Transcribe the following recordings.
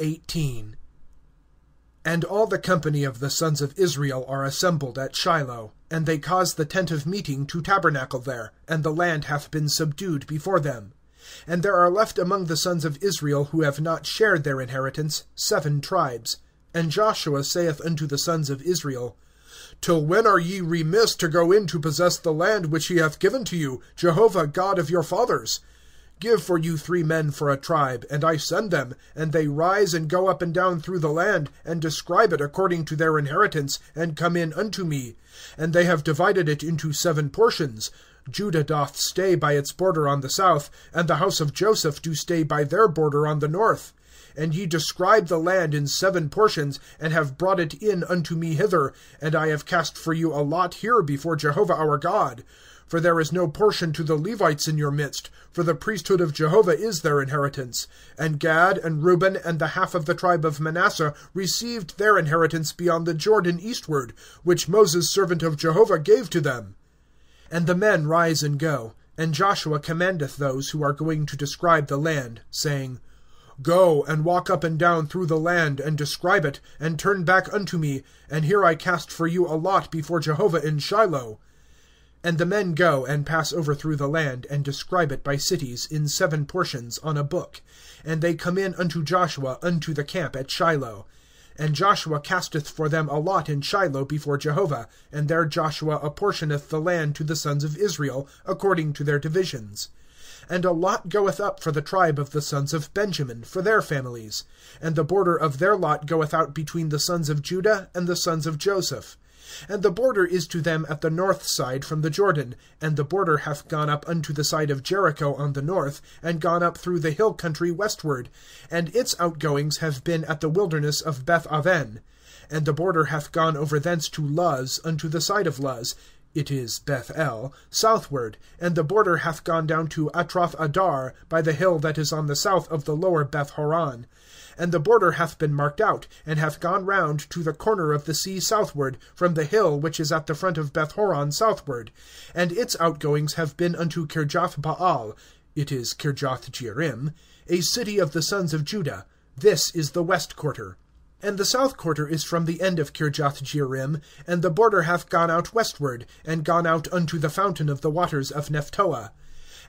eighteen. AND all the company of the sons of Israel are assembled at Shiloh. and they cause the tent of meeting to tabernacle there; and the land hath been subdued before them. And there are left among the sons of Israel who have not shared their inheritance seven tribes. And Joshua saith unto the sons of Israel: Till when are ye remiss to go in to possess the land which he hath given to you, Jehovah God of your fathers? Give for you three men for a tribe, and I send them; and they rise and go up and down through the land, and describe it according to their inheritance, and come in unto me. And they have divided it into seven portions. Judah doth stay by its border on the south, and the house of Joseph do stay by their border on the north. And ye describe the land in seven portions, and have brought it in unto me hither; and I have cast for you a lot here before Jehovah our God. For there is no portion to the Levites in your midst; for the priesthood of Jehovah is their inheritance. And Gad, and Reuben, and the half of the tribe of Manasseh, received their inheritance beyond the Jordan eastward, which Moses servant of Jehovah gave to them. And the men rise and go; and Joshua commandeth those who are going to describe the land, saying: Go, and walk up and down through the land, and describe it, and turn back unto me; and here I cast for you a lot before Jehovah in Shiloh. And the men go, and pass over through the land, and describe it by cities, in seven portions, on a book. and they come in unto Joshua unto the camp at Shiloh. and Joshua casteth for them a lot in Shiloh before Jehovah; and there Joshua apportioneth the land to the sons of Israel, according to their divisions. and a lot goeth up for the tribe of the sons of Benjamin, for their families; and the border of their lot goeth out between the sons of Judah and the sons of Joseph. And the border is to them at the north side from the Jordan; and the border hath gone up unto the side of Jericho on the north, and gone up through the hill country westward; and its outgoings have been at the wilderness of Bethaven. and the border hath gone over thence to Luz unto the side of Luz it is Beth el) southward, and the border hath gone down to Atroth Adar by the hill that is on the south of the lower Beth horon; and the border hath been marked out, and hath gone round to the corner of the sea southward, from the hill which is at the front of Beth horon southward; and its outgoings have been unto Kirjath baal (it is Kirjath jearim), a city of the sons of Judah; this is the west quarter. And the south quarter is from the end of Kirjath jearim, and the border hath gone out westward, and gone out unto the fountain of the waters of Nephtoah.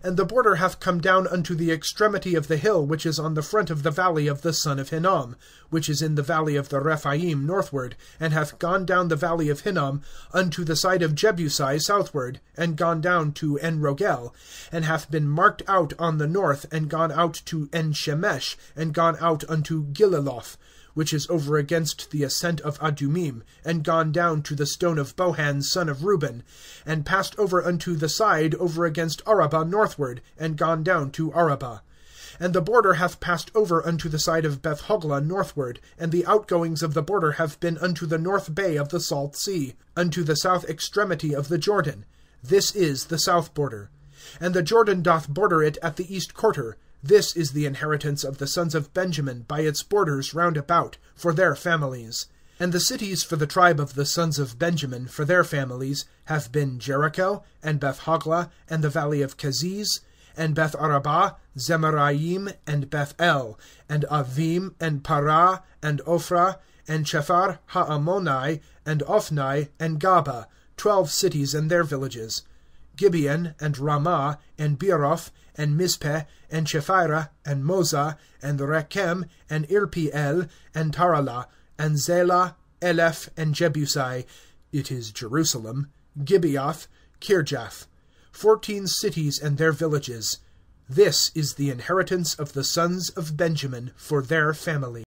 and the border hath come down unto the extremity of the hill which is on the front of the valley of the son of Hinnom, which is in the valley of the Rephaim northward, and hath gone down the valley of Hinnom unto the side of Jebusi southward, and gone down to Enrogel; and hath been marked out on the north, and gone out to En Shemesh, and gone out unto Gililoth which is over against the ascent of Adumim, and gone down to the stone of Bohan son of Reuben, and passed over unto the side over against Araba northward, and gone down to Araba, and the border hath passed over unto the side of Bethhoglah northward; and the outgoings of the border have been unto the north bay of the salt sea, unto the south extremity of the Jordan; this is the south border. and the Jordan doth border it at the east quarter. This is the inheritance of the sons of Benjamin by its borders round about, for their families. and the cities for the tribe of the sons of Benjamin, for their families, have been Jericho, and Beth Hogla and the valley of Keziz, Beth Araba Zemaraim, and Beth el, and Avim, and Parah, and Ophrah, and Chephar Haamonai, and Ophni, and Gaba; twelve cities and their villages. Gibeon, and Ramah, and Beeroth, and Mizpeh, and Shephira and Moza, and Rechem, and Irpiel and Taralah, and Zelah, Eleph, and Jebusi (it is Jerusalem), Gibeoth, Kirjath; fourteen cities and their villages. This is the inheritance of the sons of Benjamin for their family.